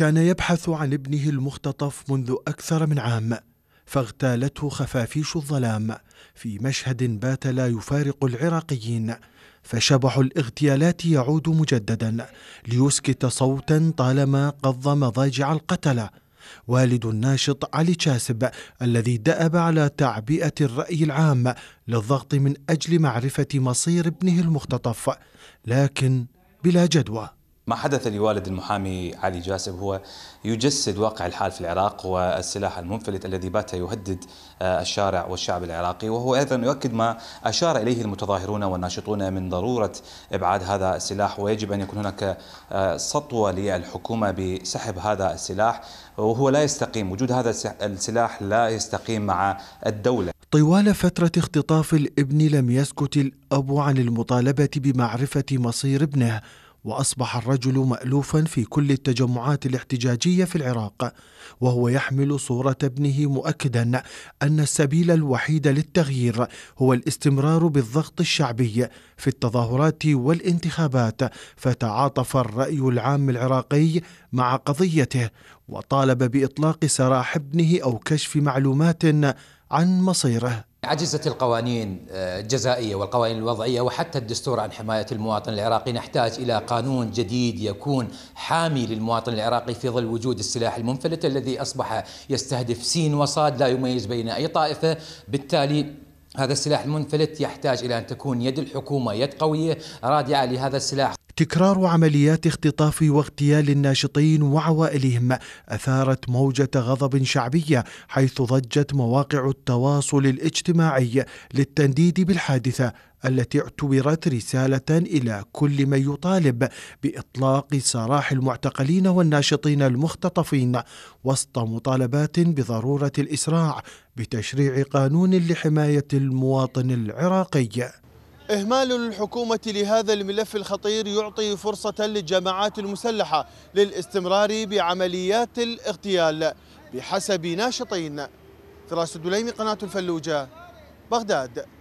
كان يبحث عن ابنه المختطف منذ أكثر من عام فاغتالته خفافيش الظلام في مشهد بات لا يفارق العراقيين فشبح الاغتيالات يعود مجددا ليسكت صوتا طالما قض مضاجع القتله والد الناشط علي شاسب الذي دأب على تعبئة الرأي العام للضغط من أجل معرفة مصير ابنه المختطف لكن بلا جدوى ما حدث لوالد المحامي علي جاسب هو يجسد واقع الحال في العراق والسلاح المنفلت الذي بات يهدد آه، الشارع والشعب العراقي وهو ايضا يؤكد ما اشار اليه المتظاهرون والناشطون من ضروره ابعاد هذا السلاح ويجب ان يكون هناك آه، سطوه للحكومه بسحب هذا السلاح وهو لا يستقيم وجود هذا السلاح لا يستقيم مع الدوله طوال فترة اختطاف الابن لم يسكت الأب عن المطالبة بمعرفة مصير ابنه واصبح الرجل مالوفا في كل التجمعات الاحتجاجيه في العراق وهو يحمل صوره ابنه مؤكدا ان السبيل الوحيد للتغيير هو الاستمرار بالضغط الشعبي في التظاهرات والانتخابات فتعاطف الراي العام العراقي مع قضيته وطالب باطلاق سراح ابنه او كشف معلومات عن مصيره عجزت القوانين آه، الجزائيه والقوانين الوضعيه وحتى الدستور عن حمايه المواطن العراقي نحتاج الى قانون جديد يكون حامي للمواطن العراقي في ظل وجود السلاح المنفلت الذي اصبح يستهدف سين وصاد لا يميز بين اي طائفه بالتالي هذا السلاح المنفلت يحتاج الى ان تكون يد الحكومه يد قويه رادعه لهذا السلاح تكرار عمليات اختطاف واغتيال الناشطين وعوائلهم اثارت موجه غضب شعبيه حيث ضجت مواقع التواصل الاجتماعي للتنديد بالحادثه التي اعتبرت رساله الى كل من يطالب باطلاق سراح المعتقلين والناشطين المختطفين وسط مطالبات بضروره الاسراع بتشريع قانون لحمايه المواطن العراقي إهمال الحكومة لهذا الملف الخطير يعطي فرصة للجماعات المسلحة للاستمرار بعمليات الاغتيال بحسب ناشطين فراس الدليمي قناة الفلوجة بغداد